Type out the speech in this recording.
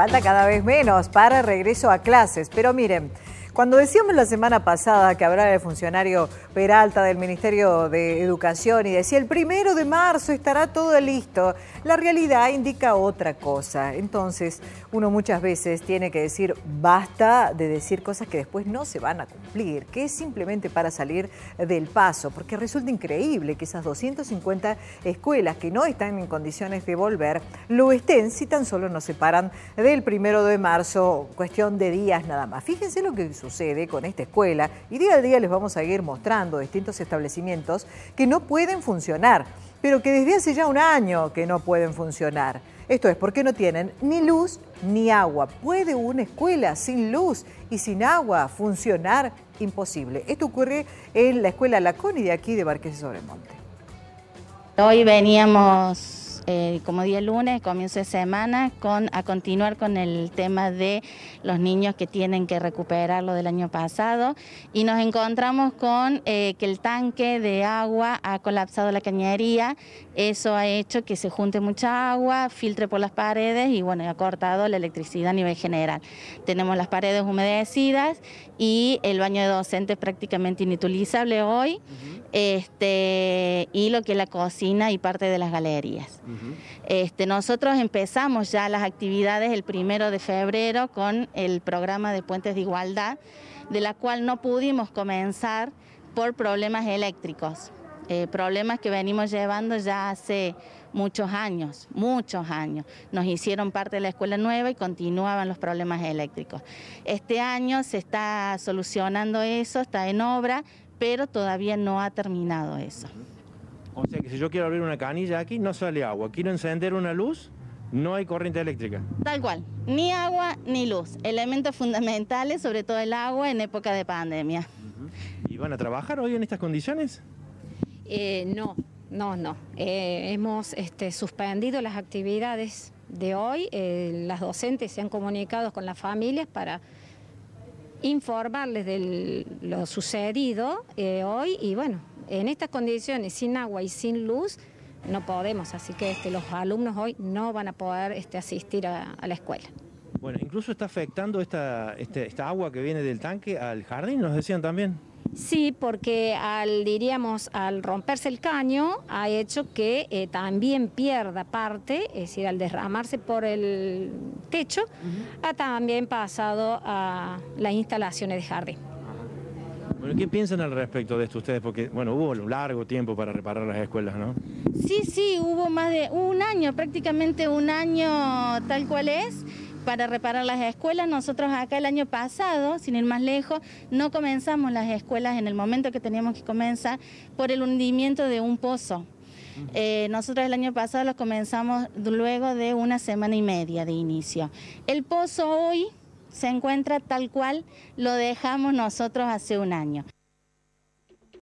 falta cada vez menos para regreso a clases. Pero miren, cuando decíamos la semana pasada que habrá el funcionario Peralta del Ministerio de Educación y decía el primero de marzo estará todo listo, la realidad indica otra cosa. Entonces, uno muchas veces tiene que decir basta de decir cosas que después no se van a cumplir, que es simplemente para salir del paso, porque resulta increíble que esas 250 escuelas que no están en condiciones de volver lo estén si tan solo nos separan del primero de marzo, cuestión de días nada más. Fíjense lo que sucede sucede con esta escuela y día a día les vamos a ir mostrando distintos establecimientos que no pueden funcionar, pero que desde hace ya un año que no pueden funcionar. Esto es porque no tienen ni luz ni agua. ¿Puede una escuela sin luz y sin agua funcionar? Imposible. Esto ocurre en la escuela Laconi de aquí de y Sobremonte. Hoy veníamos eh, como día lunes, comienzo de semana, con, a continuar con el tema de los niños que tienen que recuperar lo del año pasado. Y nos encontramos con eh, que el tanque de agua ha colapsado la cañería. Eso ha hecho que se junte mucha agua, filtre por las paredes y bueno, ha cortado la electricidad a nivel general. Tenemos las paredes humedecidas y el baño de docentes prácticamente inutilizable hoy. Este, y lo que es la cocina y parte de las galerías este, nosotros empezamos ya las actividades el primero de febrero con el programa de Puentes de Igualdad, de la cual no pudimos comenzar por problemas eléctricos, eh, problemas que venimos llevando ya hace muchos años, muchos años. Nos hicieron parte de la escuela nueva y continuaban los problemas eléctricos. Este año se está solucionando eso, está en obra, pero todavía no ha terminado eso. O sea que si yo quiero abrir una canilla aquí, no sale agua. Quiero encender una luz, no hay corriente eléctrica. Tal cual, ni agua ni luz. Elementos fundamentales, sobre todo el agua en época de pandemia. ¿Y van a trabajar hoy en estas condiciones? Eh, no, no, no. Eh, hemos este, suspendido las actividades de hoy. Eh, las docentes se han comunicado con las familias para informarles de lo sucedido hoy y bueno, en estas condiciones, sin agua y sin luz, no podemos, así que este, los alumnos hoy no van a poder este, asistir a, la escuela. Bueno, incluso está afectando este, esta, agua que viene del tanque al jardín, nos decían también. Sí, porque al, diríamos, al romperse el caño ha hecho que eh, también pierda parte, es decir, al derramarse por el techo, ha también pasado a las instalaciones de jardín. Bueno, ¿qué piensan al respecto de esto ustedes? Porque, bueno, hubo un largo tiempo para reparar las escuelas, ¿no? Sí, sí, hubo más de un año, prácticamente un año tal cual es para reparar las escuelas. Nosotros acá el año pasado, sin ir más lejos, no comenzamos las escuelas en el momento que teníamos que comenzar por el hundimiento de un pozo. Eh, nosotros el año pasado lo comenzamos luego de una semana y media de inicio. El pozo hoy se encuentra tal cual lo dejamos nosotros hace un año.